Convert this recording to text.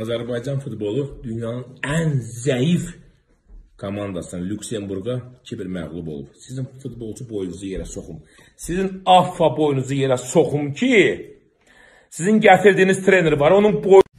Azərbaycan futbolu dünyanın ən zəif komandasına Lüksemburqa 2-1 məğlub olub. Sizin futbolçu boyunuzu yerə soxum. Sizin affa boyunuzu yerə soxum ki, sizin gətirdiyiniz trener var, onun boynu